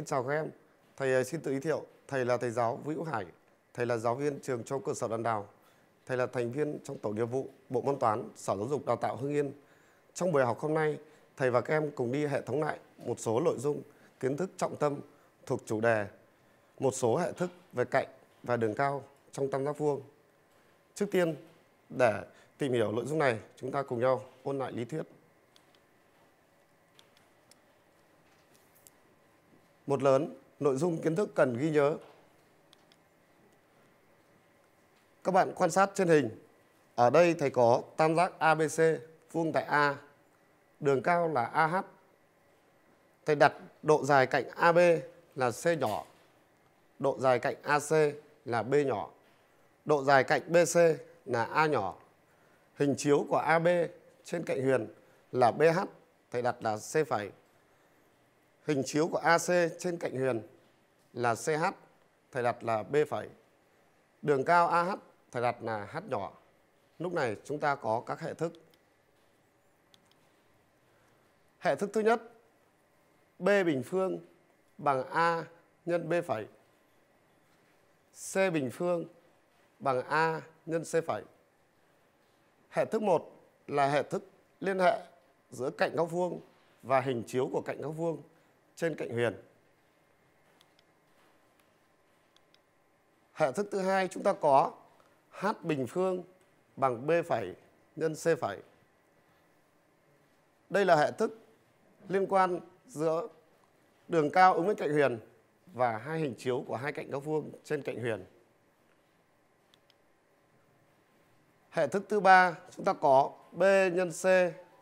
Xin chào các em. Thầy à, xin tự giới thiệu, thầy là thầy giáo Vũ Hải, thầy là giáo viên trường trung cơ sở Đan Đào, thầy là thành viên trong tổ điều vụ Bộ môn toán Sở Giáo dục Đào tạo Hưng Yên. Trong buổi học hôm nay, thầy và các em cùng đi hệ thống lại một số nội dung kiến thức trọng tâm thuộc chủ đề một số hệ thức về cạnh và đường cao trong tam giác vuông. Trước tiên, để tìm hiểu nội dung này, chúng ta cùng nhau ôn lại lý thuyết Một lớn, nội dung kiến thức cần ghi nhớ. Các bạn quan sát trên hình. Ở đây thầy có tam giác ABC vuông tại A, đường cao là AH. Thầy đặt độ dài cạnh AB là C nhỏ, độ dài cạnh AC là B nhỏ, độ dài cạnh BC là A nhỏ. Hình chiếu của AB trên cạnh huyền là BH, thầy đặt là C phẩy. Hình chiếu của AC trên cạnh huyền là CH, thầy đặt là B phẩy. Đường cao AH, thầy đặt là H nhỏ. Lúc này chúng ta có các hệ thức. Hệ thức thứ nhất, B bình phương bằng A nhân B phẩy. C bình phương bằng A nhân C phẩy. Hệ thức 1 là hệ thức liên hệ giữa cạnh góc vuông và hình chiếu của cạnh góc vuông trên cạnh huyền. Hệ thức thứ hai chúng ta có h bình phương bằng b phẩy nhân c phẩy. Đây là hệ thức liên quan giữa đường cao ứng với cạnh huyền và hai hình chiếu của hai cạnh góc vuông trên cạnh huyền. Hệ thức thứ ba chúng ta có b nhân c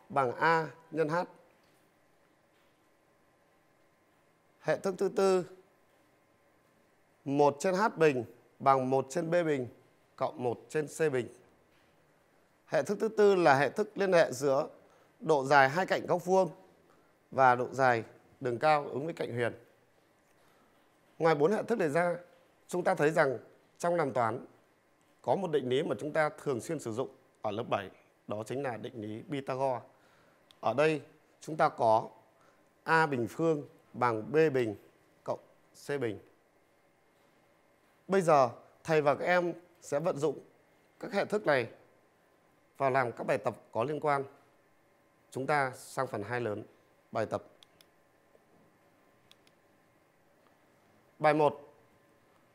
bằng a nhân h. Hệ thức thứ tư 1 trên h bình bằng 1 trên b bình cộng 1 trên c bình. Hệ thức thứ tư là hệ thức liên hệ giữa độ dài hai cạnh góc vuông và độ dài đường cao ứng với cạnh huyền. Ngoài bốn hệ thức này ra, chúng ta thấy rằng trong làm toán có một định lý mà chúng ta thường xuyên sử dụng ở lớp 7, đó chính là định lý Pythagore. Ở đây chúng ta có a bình phương bằng B bình cộng C bình. Bây giờ thầy và các em sẽ vận dụng các hệ thức này vào làm các bài tập có liên quan. Chúng ta sang phần 2 lớn, bài tập. Bài 1.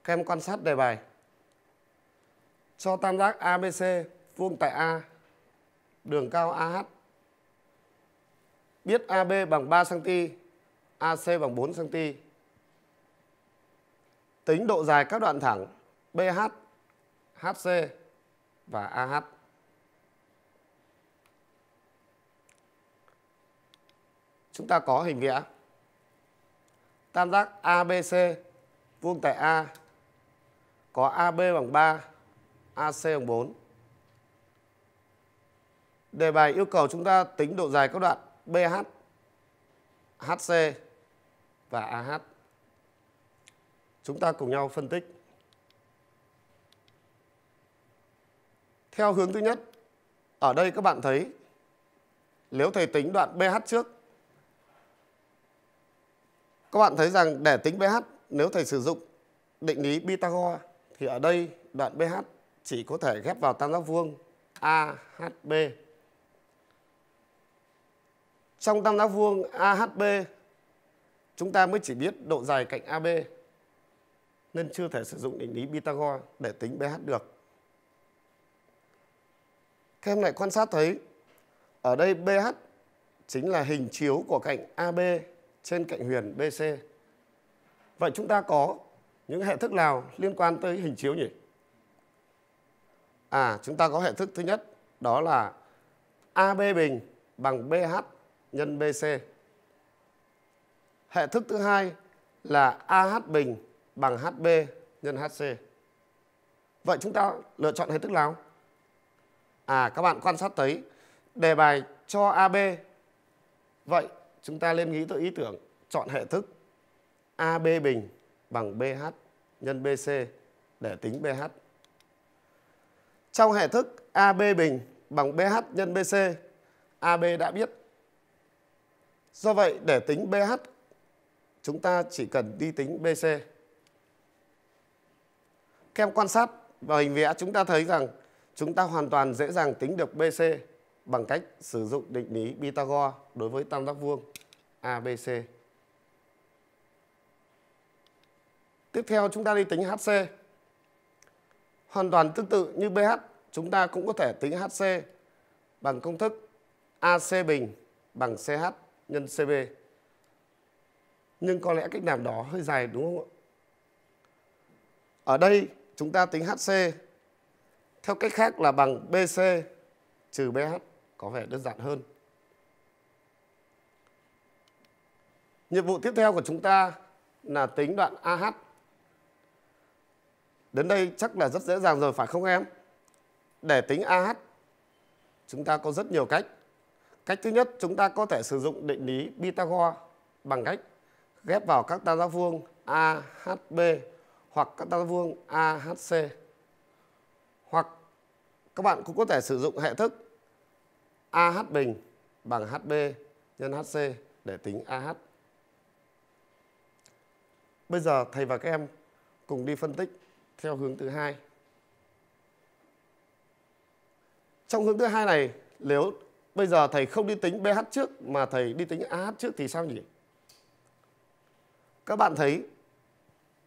Các em quan sát đề bài. Cho tam giác ABC vuông tại A, đường cao AH. Biết AB bằng 3 cm AC bằng 4 cm. Tính độ dài các đoạn thẳng BH, HC và AH. Chúng ta có hình vẽ tam giác ABC vuông tại A có AB bằng 3, AC bằng 4. Đề bài yêu cầu chúng ta tính độ dài các đoạn BH, HC và AH. Chúng ta cùng nhau phân tích. Theo hướng thứ nhất, ở đây các bạn thấy nếu thầy tính đoạn BH trước các bạn thấy rằng để tính BH nếu thầy sử dụng định lý Pythagore thì ở đây đoạn BH chỉ có thể ghép vào tam giác vuông AHB. Trong tam giác vuông AHB chúng ta mới chỉ biết độ dài cạnh AB nên chưa thể sử dụng định lý Pythagore để tính BH được. Các em lại quan sát thấy ở đây BH chính là hình chiếu của cạnh AB trên cạnh huyền BC. Vậy chúng ta có những hệ thức nào liên quan tới hình chiếu nhỉ? À, chúng ta có hệ thức thứ nhất đó là AB bình bằng BH nhân BC. Hệ thức thứ hai là AH bình bằng HB nhân HC. Vậy chúng ta lựa chọn hệ thức nào? À các bạn quan sát thấy đề bài cho AB. Vậy chúng ta lên nghĩ tới ý tưởng chọn hệ thức AB bình bằng BH nhân BC để tính BH. Trong hệ thức AB bình bằng BH nhân BC, AB đã biết. Do vậy để tính BH chúng ta chỉ cần đi tính BC. Các em quan sát vào hình vẽ chúng ta thấy rằng chúng ta hoàn toàn dễ dàng tính được BC bằng cách sử dụng định lý Pythagore đối với tam giác vuông ABC. Tiếp theo chúng ta đi tính HC. Hoàn toàn tương tự như BH, chúng ta cũng có thể tính HC bằng công thức AC bình bằng CH nhân CB nhưng có lẽ cách làm đó hơi dài đúng không ạ? Ở đây chúng ta tính HC theo cách khác là bằng BC trừ BH có vẻ đơn giản hơn. Nhiệm vụ tiếp theo của chúng ta là tính đoạn AH. Đến đây chắc là rất dễ dàng rồi phải không em? Để tính AH chúng ta có rất nhiều cách. Cách thứ nhất chúng ta có thể sử dụng định lý Pythagore bằng cách ghép vào các tam giác vuông AHB hoặc các tam giác vuông AHC. Hoặc các bạn cũng có thể sử dụng hệ thức AH bình bằng HB nhân HC để tính AH. Bây giờ thầy và các em cùng đi phân tích theo hướng thứ hai. Trong hướng thứ hai này, nếu bây giờ thầy không đi tính BH trước mà thầy đi tính AH trước thì sao nhỉ? Các bạn thấy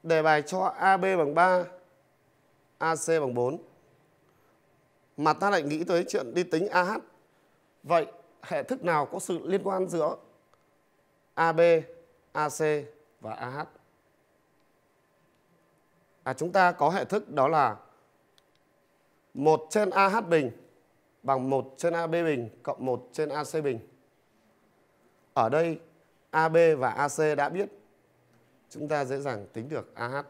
đề bài cho AB bằng 3, AC bằng 4. Mà ta lại nghĩ tới chuyện đi tính AH. Vậy hệ thức nào có sự liên quan giữa AB, AC và AH? À, chúng ta có hệ thức đó là 1 trên AH bình bằng 1 trên AB bình cộng 1 trên AC bình. Ở đây AB và AC đã biết chúng ta dễ dàng tính được AH.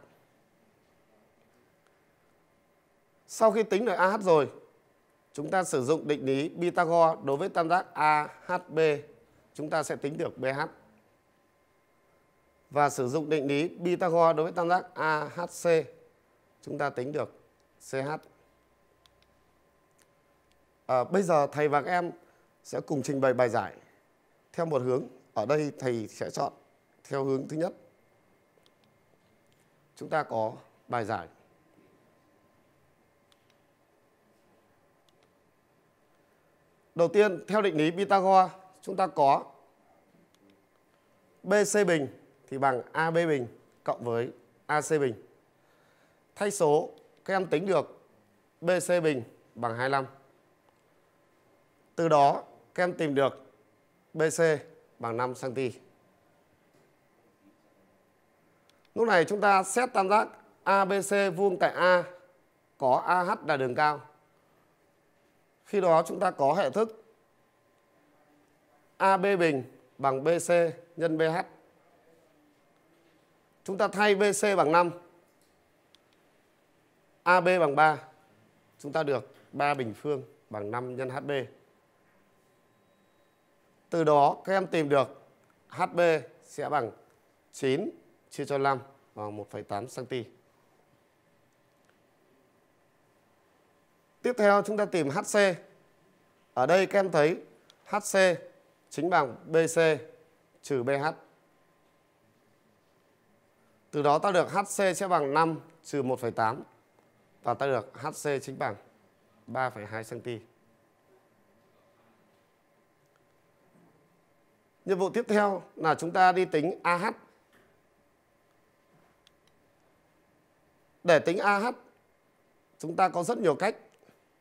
Sau khi tính được AH rồi, chúng ta sử dụng định lý Pythagore đối với tam giác AHB, chúng ta sẽ tính được BH. Và sử dụng định lý Pythagore đối với tam giác AHC, chúng ta tính được CH. À, ờ, bây giờ thầy và các em sẽ cùng trình bày bài giải theo một hướng. Ở đây thầy sẽ chọn theo hướng thứ nhất chúng ta có bài giải Đầu tiên, theo định lý Pythagore, chúng ta có BC bình thì bằng AB bình cộng với AC bình. Thay số, các em tính được BC bình bằng 25. Từ đó, các em tìm được BC bằng 5 cm. Lúc này chúng ta xét tam giác ABC vuông tại A có AH là đường cao. Khi đó chúng ta có hệ thức AB bình bằng BC nhân BH. Chúng ta thay BC bằng 5. AB bằng 3. Chúng ta được 3 bình phương bằng 5 nhân HB. Từ đó các em tìm được HB sẽ bằng 9 chia cho 5 bằng 1,8 cm. Tiếp theo chúng ta tìm HC. Ở đây các em thấy HC chính bằng BC trừ BH. Từ đó ta được HC sẽ bằng 5 trừ 1,8 và ta được HC chính bằng 3,2 cm. Nhiệm vụ tiếp theo là chúng ta đi tính AH Để tính AH chúng ta có rất nhiều cách.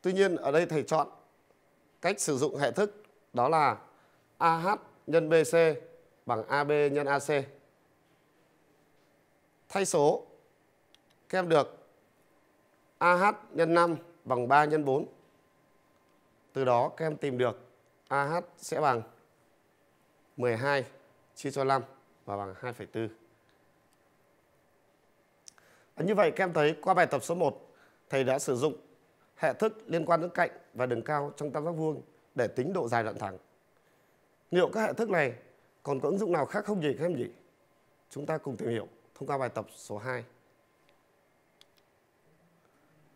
Tuy nhiên ở đây thầy chọn cách sử dụng hệ thức đó là AH nhân BC bằng AB nhân AC. Thay số các em được AH nhân 5 bằng 3 nhân 4. Từ đó các em tìm được AH sẽ bằng 12 chia cho 5 và bằng 2,4. À, như vậy các em thấy qua bài tập số 1, thầy đã sử dụng hệ thức liên quan đến cạnh và đường cao trong tam giác vuông để tính độ dài đoạn thẳng. Liệu các hệ thức này còn có ứng dụng nào khác không gì các em nhỉ? Chúng ta cùng tìm hiểu thông qua bài tập số 2.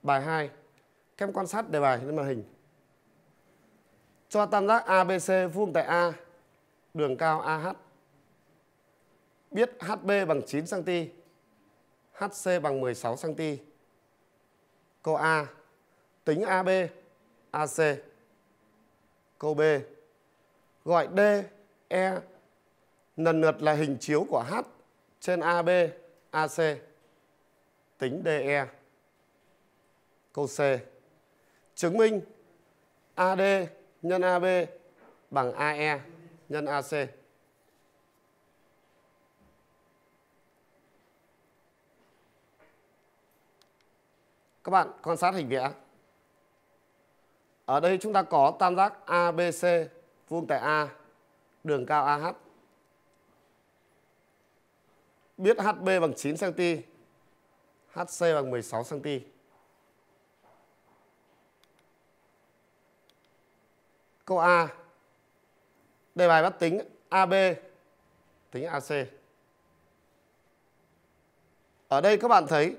Bài 2. Các em quan sát đề bài trên màn hình. Cho tam giác ABC vuông tại A, đường cao AH. Biết HB bằng 9 cm HC bằng 16 cm. Câu A tính AB AC. Câu B gọi D E lần lượt là hình chiếu của H trên AB AC tính DE. Câu C chứng minh AD nhân AB bằng AE nhân AC. Các bạn quan sát hình vẽ. Ở đây chúng ta có tam giác ABC vuông tại A, đường cao AH. Biết HB bằng 9 cm, HC bằng 16 cm. Câu A. Đề bài bắt tính AB tính AC. Ở đây các bạn thấy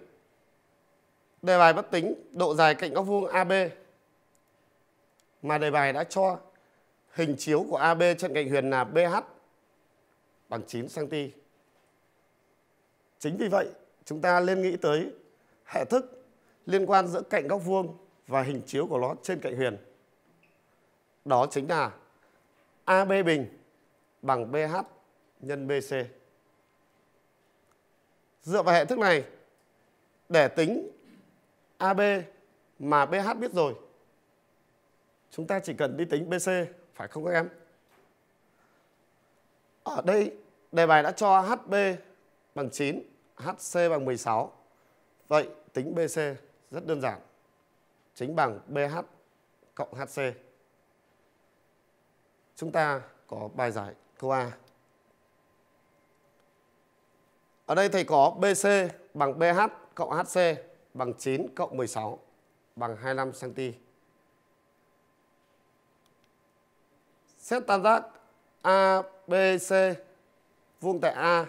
Đề bài bất tính độ dài cạnh góc vuông AB mà đề bài đã cho hình chiếu của AB trên cạnh huyền là BH bằng 9 cm. Chính vì vậy, chúng ta nên nghĩ tới hệ thức liên quan giữa cạnh góc vuông và hình chiếu của nó trên cạnh huyền. Đó chính là AB bình bằng BH nhân BC. Dựa vào hệ thức này, để tính AB mà BH biết rồi chúng ta chỉ cần đi tính BC phải không các em? Ở đây đề bài đã cho HB bằng 9, HC bằng 16. Vậy tính BC rất đơn giản. Chính bằng BH cộng HC. Chúng ta có bài giải câu A. Ở đây thầy có BC bằng BH cộng HC bằng 9 cộng 16 bằng 25 cm. Xét tam giác ABC vuông tại A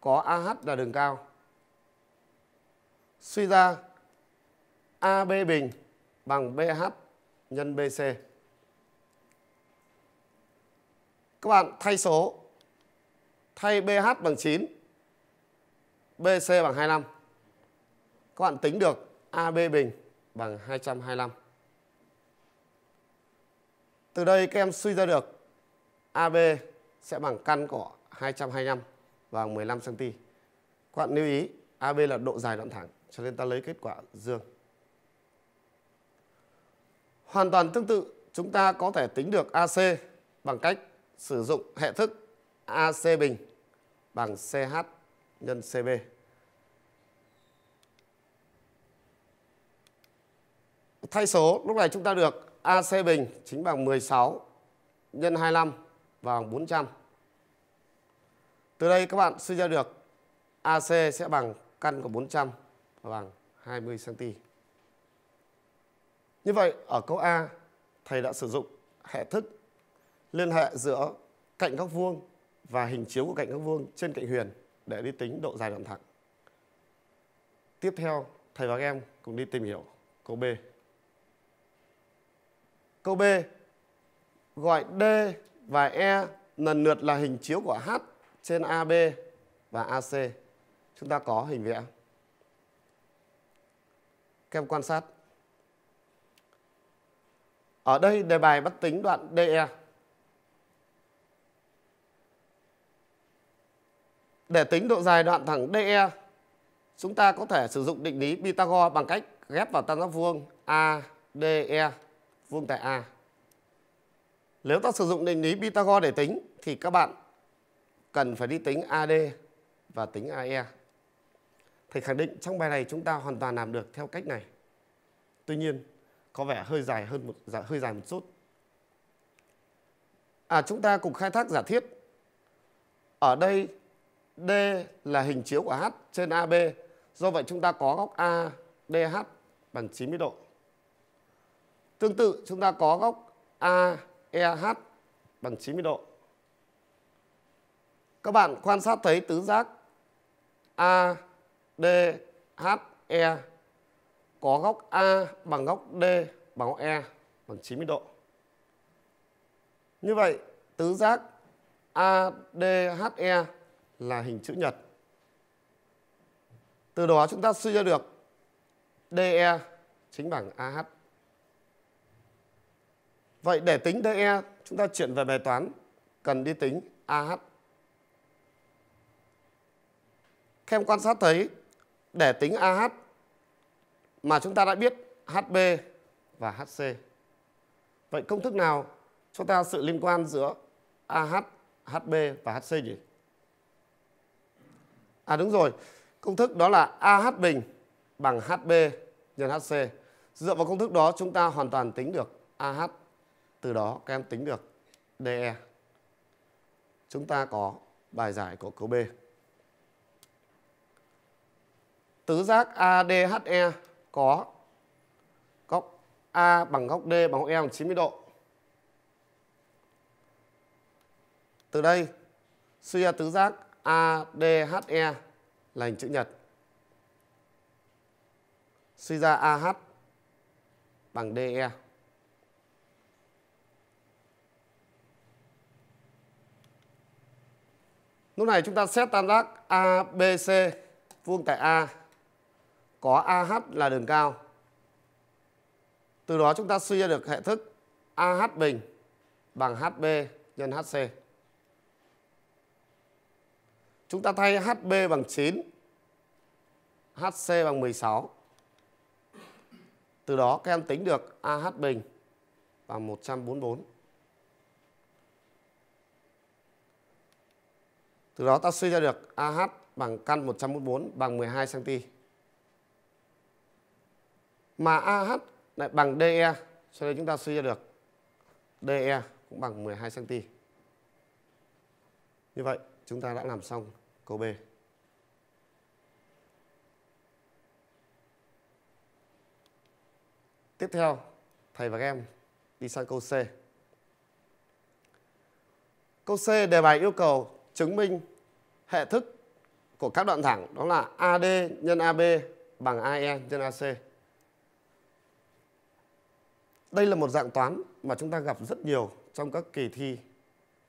có AH là đường cao. Suy ra AB bình bằng BH nhân BC. Các bạn thay số. Thay BH bằng 9, BC bằng 25 các bạn tính được AB bình bằng 225. Từ đây các em suy ra được AB sẽ bằng căn của 225 và 15 cm. Các bạn lưu ý AB là độ dài đoạn thẳng cho nên ta lấy kết quả dương. Hoàn toàn tương tự, chúng ta có thể tính được AC bằng cách sử dụng hệ thức AC bình bằng CH nhân CB. thay số lúc này chúng ta được AC bình chính bằng 16 nhân 25 và bằng 400. Từ đây các bạn suy ra được AC sẽ bằng căn của 400 và bằng 20 cm. Như vậy ở câu A thầy đã sử dụng hệ thức liên hệ giữa cạnh góc vuông và hình chiếu của cạnh góc vuông trên cạnh huyền để đi tính độ dài đoạn thẳng. Tiếp theo thầy và các em cùng đi tìm hiểu câu B. Câu B gọi D và E lần lượt là hình chiếu của H trên AB và AC. Chúng ta có hình vẽ. E. Các em quan sát. Ở đây đề bài bắt tính đoạn DE. Để tính độ dài đoạn thẳng DE, chúng ta có thể sử dụng định lý Pythagore bằng cách ghép vào tam giác vuông ADE vuông tại A. Nếu ta sử dụng định lý Pythagore để tính thì các bạn cần phải đi tính AD và tính AE. Thầy khẳng định trong bài này chúng ta hoàn toàn làm được theo cách này. Tuy nhiên, có vẻ hơi dài hơn một dạ, hơi dài một chút. À chúng ta cùng khai thác giả thiết. Ở đây D là hình chiếu của H trên AB, do vậy chúng ta có góc ADH bằng 90 độ. Tương tự chúng ta có góc AEH bằng 90 độ. Các bạn quan sát thấy tứ giác ADHE có góc A bằng góc D bằng góc E bằng 90 độ. Như vậy, tứ giác ADHE là hình chữ nhật. Từ đó chúng ta suy ra được DE chính bằng AH. Vậy để tính DE, chúng ta chuyển về bài toán cần đi tính AH. Các em quan sát thấy để tính AH mà chúng ta đã biết HB và HC. Vậy công thức nào cho ta sự liên quan giữa AH, HB và HC nhỉ? À đúng rồi, công thức đó là AH bình bằng HB nhân HC. Dựa vào công thức đó chúng ta hoàn toàn tính được AH từ đó các em tính được DE. Chúng ta có bài giải của câu B. Tứ giác ADHE có góc A bằng góc D bằng góc E bằng 90 độ. Từ đây, suy ra tứ giác ADHE là hình chữ nhật. Suy ra AH bằng DE. Lúc này chúng ta xét tam giác ABC vuông tại A có AH là đường cao. Từ đó chúng ta suy ra được hệ thức AH bình bằng HB nhân HC. Chúng ta thay HB bằng 9, HC bằng 16. Từ đó các em tính được AH bình bằng 144. Từ đó ta suy ra được AH bằng căn 144 bằng 12 cm. Mà AH lại bằng DE, cho nên chúng ta suy ra được DE cũng bằng 12 cm. Như vậy, chúng ta đã làm xong câu B. Tiếp theo, thầy và các em đi sang câu C. Câu C đề bài yêu cầu chứng minh hệ thức của các đoạn thẳng đó là AD nhân AB bằng AE nhân AC. Đây là một dạng toán mà chúng ta gặp rất nhiều trong các kỳ thi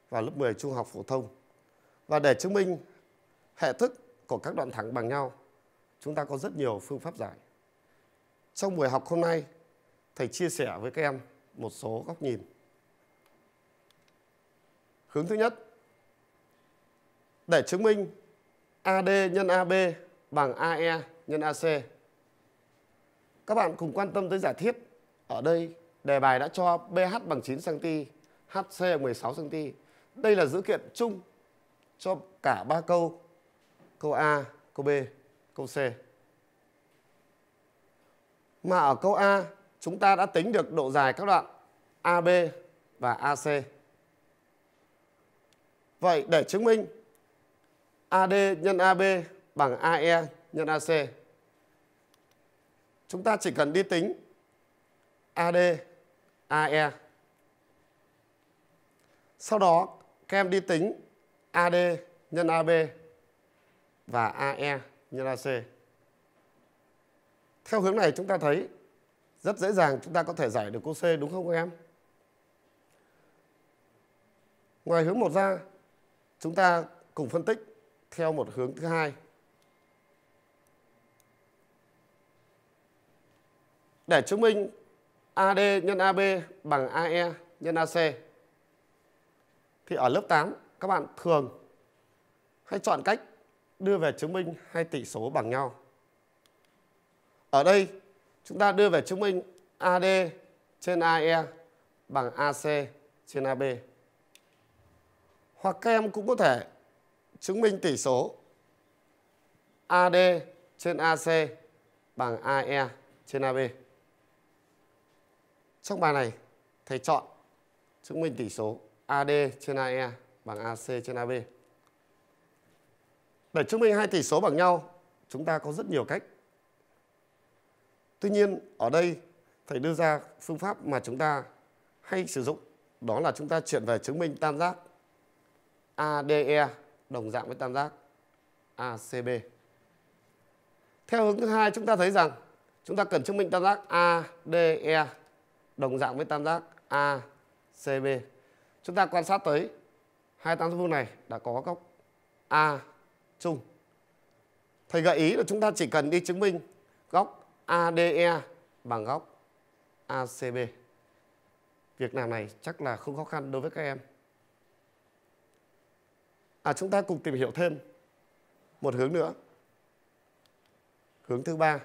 vào lớp 10 trung học phổ thông. Và để chứng minh hệ thức của các đoạn thẳng bằng nhau, chúng ta có rất nhiều phương pháp giải. Trong buổi học hôm nay, thầy chia sẻ với các em một số góc nhìn. Hướng thứ nhất để chứng minh AD nhân AB bằng AE nhân AC. Các bạn cùng quan tâm tới giả thiết. Ở đây đề bài đã cho BH bằng 9 cm, HC bằng 16 cm. Đây là dữ kiện chung cho cả ba câu, câu A, câu B, câu C. Mà ở câu A, chúng ta đã tính được độ dài các đoạn AB và AC. Vậy để chứng minh AD nhân AB bằng AE nhân AC. Chúng ta chỉ cần đi tính AD, AE. Sau đó các em đi tính AD nhân AB và AE nhân AC. Theo hướng này chúng ta thấy rất dễ dàng chúng ta có thể giải được cô C đúng không các em? Ngoài hướng một ra, chúng ta cùng phân tích theo một hướng thứ hai. Để chứng minh AD nhân AB bằng AE nhân AC thì ở lớp 8 các bạn thường hay chọn cách đưa về chứng minh hai tỷ số bằng nhau. Ở đây chúng ta đưa về chứng minh AD trên AE bằng AC trên AB. Hoặc các em cũng có thể chứng minh tỷ số AD trên AC bằng AE trên AB. Trong bài này, thầy chọn chứng minh tỷ số AD trên AE bằng AC trên AB. Để chứng minh hai tỷ số bằng nhau, chúng ta có rất nhiều cách. Tuy nhiên, ở đây thầy đưa ra phương pháp mà chúng ta hay sử dụng, đó là chúng ta chuyển về chứng minh tam giác ADE đồng dạng với tam giác ACB. Theo hướng thứ hai chúng ta thấy rằng chúng ta cần chứng minh tam giác ADE đồng dạng với tam giác ACB. Chúng ta quan sát tới hai tam giác vuông này đã có góc A chung. Thầy gợi ý là chúng ta chỉ cần đi chứng minh góc ADE bằng góc ACB. Việc làm này chắc là không khó khăn đối với các em. À chúng ta cùng tìm hiểu thêm một hướng nữa. Hướng thứ ba.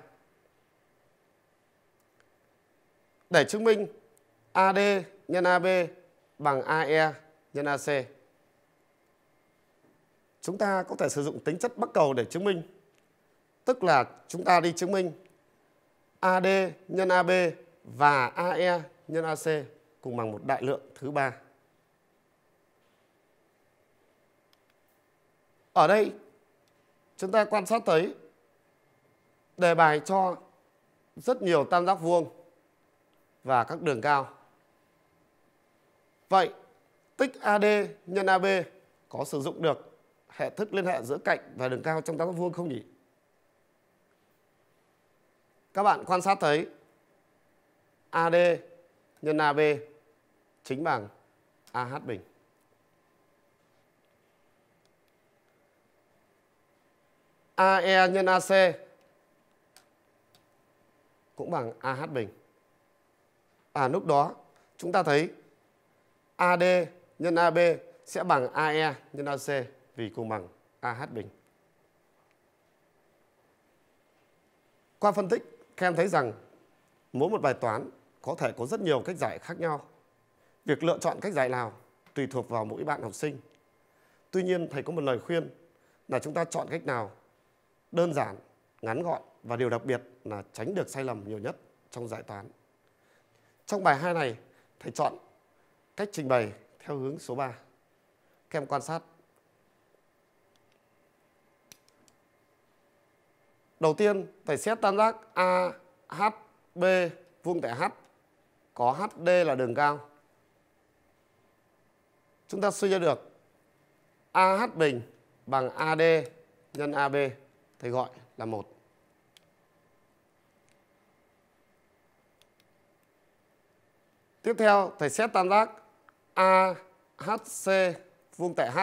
Để chứng minh AD nhân AB bằng AE nhân AC. Chúng ta có thể sử dụng tính chất bắc cầu để chứng minh. Tức là chúng ta đi chứng minh AD nhân AB và AE nhân AC cùng bằng một đại lượng thứ ba. ở đây chúng ta quan sát thấy đề bài cho rất nhiều tam giác vuông và các đường cao. Vậy tích AD nhân AB có sử dụng được hệ thức liên hệ giữa cạnh và đường cao trong tam giác vuông không nhỉ? Các bạn quan sát thấy AD nhân AB chính bằng AH bình. AE nhân AC cũng bằng AH bình. À lúc đó chúng ta thấy AD nhân AB sẽ bằng AE nhân AC vì cùng bằng AH bình. Qua phân tích, các em thấy rằng mỗi một bài toán có thể có rất nhiều cách giải khác nhau. Việc lựa chọn cách giải nào tùy thuộc vào mỗi bạn học sinh. Tuy nhiên thầy có một lời khuyên là chúng ta chọn cách nào đơn giản, ngắn gọn và điều đặc biệt là tránh được sai lầm nhiều nhất trong giải toán. Trong bài 2 này, thầy chọn cách trình bày theo hướng số 3. Các em quan sát. Đầu tiên, thầy xét tam giác AHB vuông tại H có HD là đường cao. Chúng ta suy ra được AH bình bằng AD nhân AB thầy gọi là một tiếp theo thầy xét tam giác AHC vuông tại H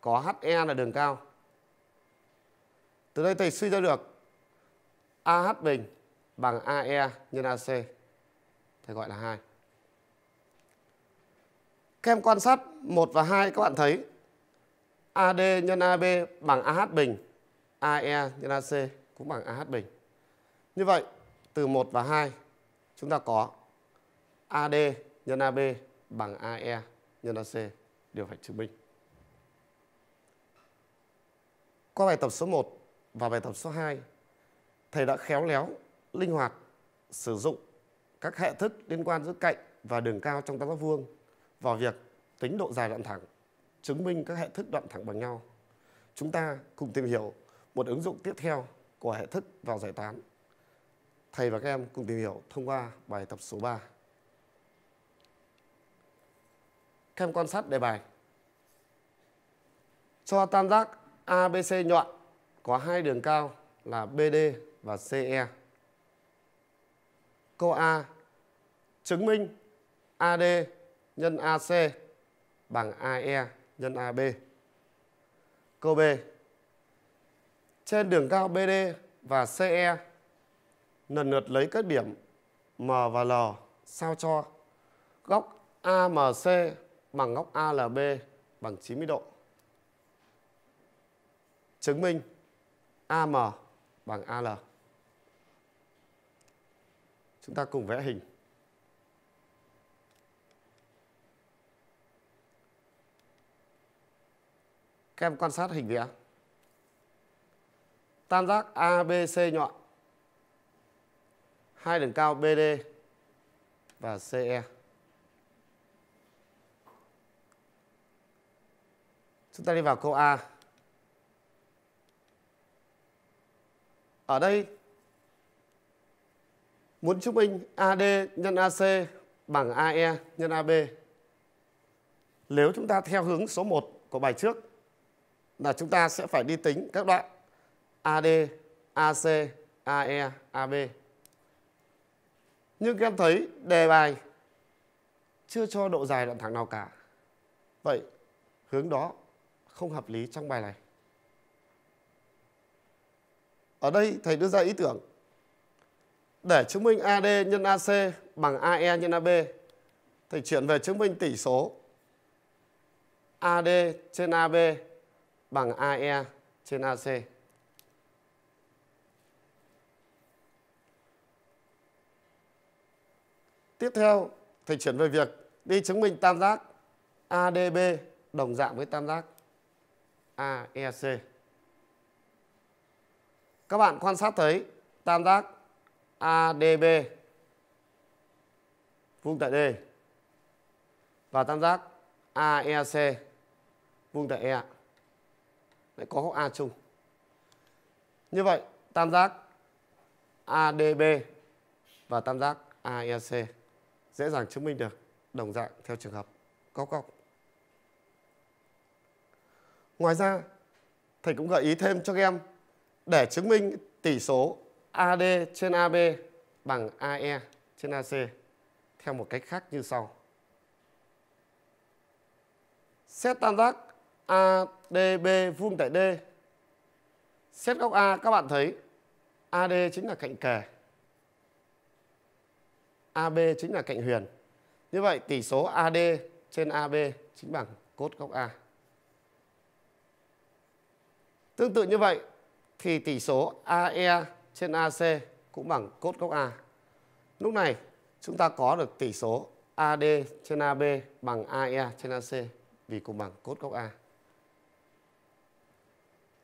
có HE là đường cao từ đây thầy suy ra được AH bình bằng AE nhân AC thầy gọi là 2 các em quan sát 1 và 2 các bạn thấy AD nhân AB bằng AH bình AE nhân AC cũng bằng AH bình. Như vậy, từ 1 và 2 chúng ta có AD nhân AB bằng AE nhân AC đều phải chứng minh. Qua bài tập số 1 và bài tập số 2, thầy đã khéo léo, linh hoạt sử dụng các hệ thức liên quan giữa cạnh và đường cao trong tam giác vuông vào việc tính độ dài đoạn thẳng, chứng minh các hệ thức đoạn thẳng bằng nhau. Chúng ta cùng tìm hiểu một ứng dụng tiếp theo của hệ thức vào giải tán Thầy và các em cùng tìm hiểu thông qua bài tập số 3. Các em quan sát đề bài. Cho tam giác ABC nhọn có hai đường cao là BD và CE. Câu A chứng minh AD nhân AC bằng AE nhân AB. Câu B trên đường cao BD và CE lần lượt lấy các điểm M và L sao cho góc AMC bằng góc ALB bằng 90 độ. Chứng minh AM bằng AL. Chúng ta cùng vẽ hình. Các em quan sát hình vẽ. Tam giác ABC nhọn. Hai đường cao BD và CE. Chúng ta đi vào câu A. Ở đây muốn chứng minh AD nhân AC bằng AE nhân AB. Nếu chúng ta theo hướng số 1 của bài trước là chúng ta sẽ phải đi tính các đoạn AD, AC, AE, AB. Nhưng các em thấy đề bài chưa cho độ dài đoạn thẳng nào cả. Vậy hướng đó không hợp lý trong bài này. Ở đây thầy đưa ra ý tưởng để chứng minh AD nhân AC bằng AE nhân AB. Thầy chuyển về chứng minh tỷ số AD trên AB bằng AE trên AC. Tiếp theo, thầy chuyển về việc đi chứng minh tam giác ADB đồng dạng với tam giác AEC. Các bạn quan sát thấy tam giác ADB vuông tại D và tam giác AEC vuông tại E lại có góc A chung. Như vậy tam giác ADB và tam giác AEC dễ dàng chứng minh được đồng dạng theo trường hợp góc góc. Ngoài ra, thầy cũng gợi ý thêm cho các em để chứng minh tỷ số AD trên AB bằng AE trên AC theo một cách khác như sau. Xét tam giác ADB vuông tại D. Xét góc A các bạn thấy AD chính là cạnh kề AB chính là cạnh huyền. Như vậy tỷ số AD trên AB chính bằng cốt góc A. Tương tự như vậy thì tỷ số AE trên AC cũng bằng cốt góc A. Lúc này chúng ta có được tỷ số AD trên AB bằng AE trên AC vì cùng bằng cốt góc A.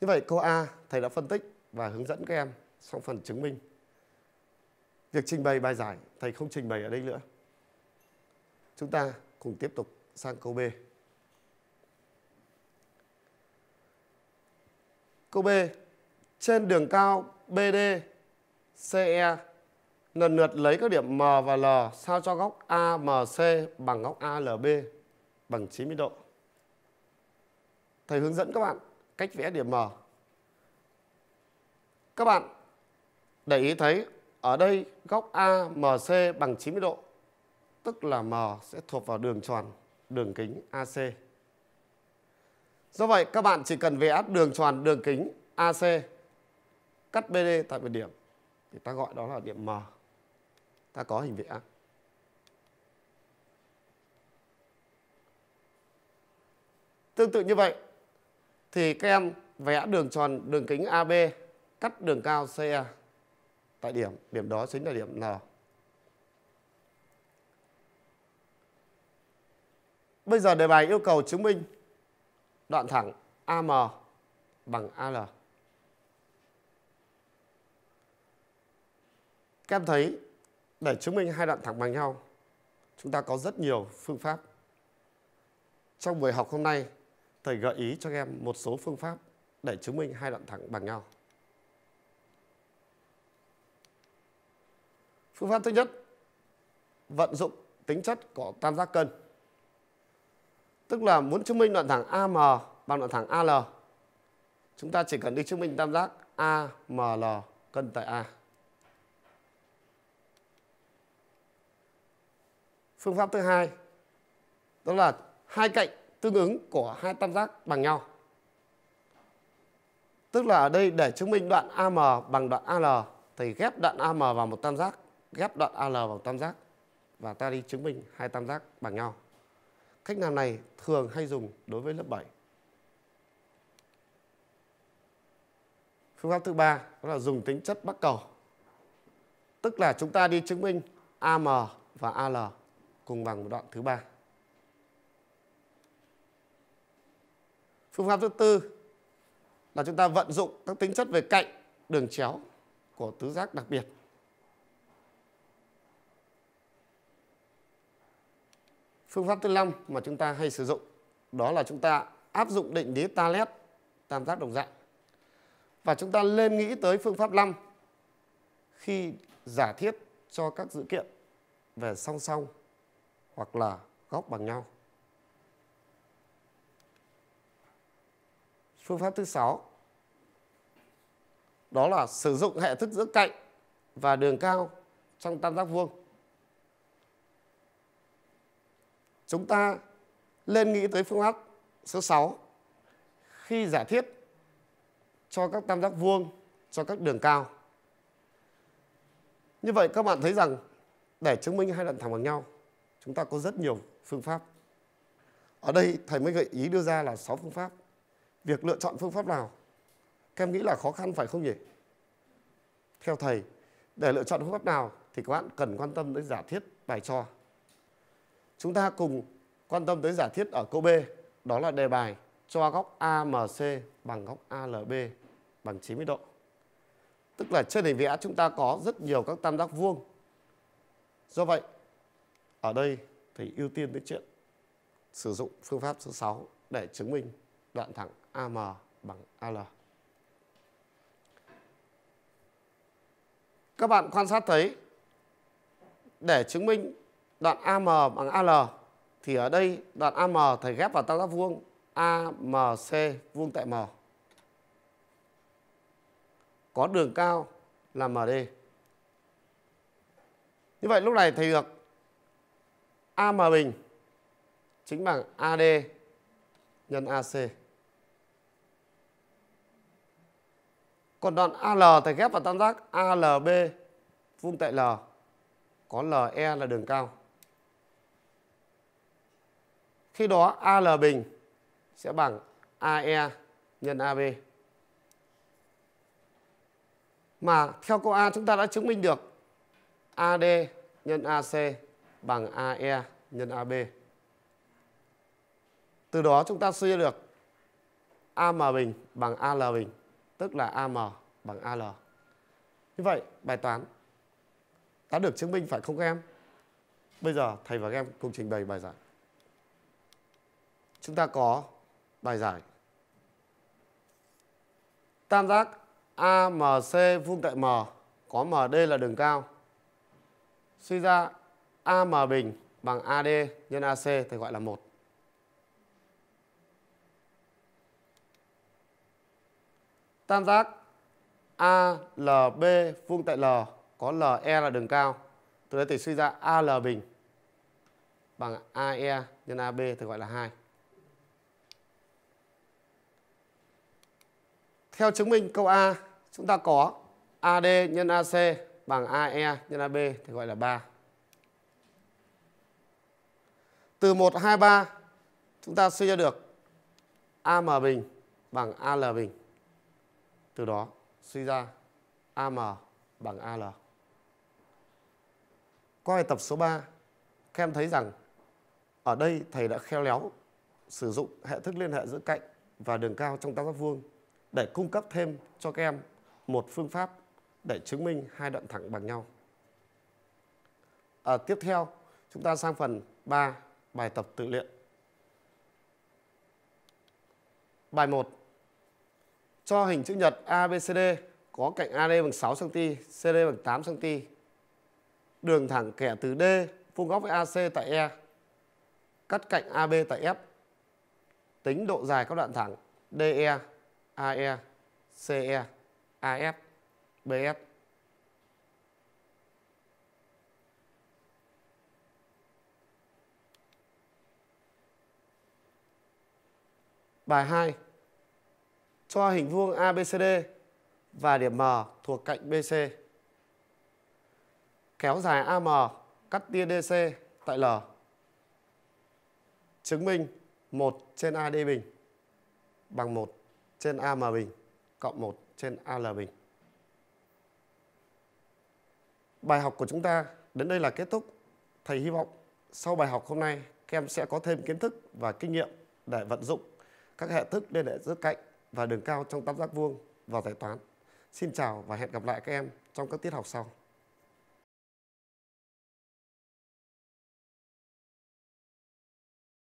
Như vậy câu A thầy đã phân tích và hướng dẫn các em trong phần chứng minh. Việc trình bày bài giải thầy không trình bày ở đây nữa. Chúng ta cùng tiếp tục sang câu B. Câu B, trên đường cao BD, CE lần lượt lấy các điểm M và L sao cho góc AMC bằng góc ALB bằng 90 độ. Thầy hướng dẫn các bạn cách vẽ điểm M. Các bạn để ý thấy ở đây góc AMC bằng 90 độ, tức là M sẽ thuộc vào đường tròn đường kính AC. Do vậy các bạn chỉ cần vẽ đường tròn đường kính AC cắt BD tại một điểm thì ta gọi đó là điểm M. Ta có hình vẽ. Tương tự như vậy thì các em vẽ đường tròn đường kính AB cắt đường cao CA tại điểm điểm đó chính là điểm N. Bây giờ đề bài yêu cầu chứng minh đoạn thẳng AM bằng AL. Các em thấy để chứng minh hai đoạn thẳng bằng nhau, chúng ta có rất nhiều phương pháp. Trong buổi học hôm nay, thầy gợi ý cho các em một số phương pháp để chứng minh hai đoạn thẳng bằng nhau. Phương pháp thứ nhất, vận dụng tính chất của tam giác cân. Tức là muốn chứng minh đoạn thẳng AM bằng đoạn thẳng AL. Chúng ta chỉ cần đi chứng minh tam giác AML cân tại A. Phương pháp thứ hai, đó là hai cạnh tương ứng của hai tam giác bằng nhau. Tức là ở đây để chứng minh đoạn AM bằng đoạn AL thì ghép đoạn AM vào một tam giác ghép đoạn AL vào tam giác và ta đi chứng minh hai tam giác bằng nhau. Cách làm này thường hay dùng đối với lớp 7. Phương pháp thứ ba đó là dùng tính chất bắc cầu. Tức là chúng ta đi chứng minh AM và AL cùng bằng một đoạn thứ ba. Phương pháp thứ tư là chúng ta vận dụng các tính chất về cạnh đường chéo của tứ giác đặc biệt Phương pháp thứ năm mà chúng ta hay sử dụng đó là chúng ta áp dụng định lý Talet tam giác đồng dạng. Và chúng ta lên nghĩ tới phương pháp 5 khi giả thiết cho các dữ kiện về song song hoặc là góc bằng nhau. Phương pháp thứ sáu đó là sử dụng hệ thức giữa cạnh và đường cao trong tam giác vuông chúng ta lên nghĩ tới phương pháp số 6 khi giả thiết cho các tam giác vuông cho các đường cao. Như vậy các bạn thấy rằng để chứng minh hai đoạn thẳng bằng nhau, chúng ta có rất nhiều phương pháp. Ở đây thầy mới gợi ý đưa ra là 6 phương pháp. Việc lựa chọn phương pháp nào các em nghĩ là khó khăn phải không nhỉ? Theo thầy, để lựa chọn phương pháp nào thì các bạn cần quan tâm đến giả thiết bài cho. Chúng ta cùng quan tâm tới giả thiết ở câu B, đó là đề bài cho góc AMC bằng góc ALB bằng 90 độ. Tức là trên hình vẽ chúng ta có rất nhiều các tam giác vuông. Do vậy, ở đây thì ưu tiên tới chuyện sử dụng phương pháp số 6 để chứng minh đoạn thẳng AM bằng AL. Các bạn quan sát thấy để chứng minh đoạn AM bằng AL thì ở đây đoạn AM thầy ghép vào tam giác vuông AMC vuông tại M có đường cao là MD. Như vậy lúc này thầy được AM bình chính bằng AD nhân AC. Còn đoạn AL thầy ghép vào tam giác ALB vuông tại L có LE là đường cao. Khi đó AL bình sẽ bằng AE nhân AB. Mà theo câu A chúng ta đã chứng minh được AD nhân AC bằng AE nhân AB. Từ đó chúng ta suy ra được AM bình bằng AL bình, tức là AM bằng AL. Như vậy bài toán đã được chứng minh phải không các em? Bây giờ thầy và các em cùng trình bày bài giải chúng ta có bài giải tam giác AMC vuông tại M có MD là đường cao. Suy ra AM bình bằng AD nhân AC thì gọi là một Tam giác ALB vuông tại L có LE là đường cao. Từ đây thì suy ra AL bình bằng AE nhân AB thì gọi là hai Theo chứng minh câu A, chúng ta có AD nhân AC bằng AE nhân AB thì gọi là 3. Từ 1, 2, 3 chúng ta suy ra được AM bình bằng AL bình. Từ đó suy ra AM bằng AL. Qua bài tập số 3, các em thấy rằng ở đây thầy đã khéo léo sử dụng hệ thức liên hệ giữa cạnh và đường cao trong tam giác vuông để cung cấp thêm cho các em một phương pháp để chứng minh hai đoạn thẳng bằng nhau. À, tiếp theo, chúng ta sang phần 3, bài tập tự luyện. Bài 1. Cho hình chữ nhật ABCD có cạnh AD bằng 6 cm, CD bằng 8 cm. Đường thẳng kẻ từ D vuông góc với AC tại E. Cắt cạnh AB tại F. Tính độ dài các đoạn thẳng DE AE, CE, AF, BF. Bài 2. Cho hình vuông ABCD và điểm M thuộc cạnh BC. Kéo dài AM cắt tia DC tại L. Chứng minh 1 trên AD bình bằng 1 trên AM bình cộng 1 trên AL bình. Bài học của chúng ta đến đây là kết thúc. Thầy hy vọng sau bài học hôm nay các em sẽ có thêm kiến thức và kinh nghiệm để vận dụng các hệ thức liên hệ giữa cạnh và đường cao trong tam giác vuông vào giải toán. Xin chào và hẹn gặp lại các em trong các tiết học sau.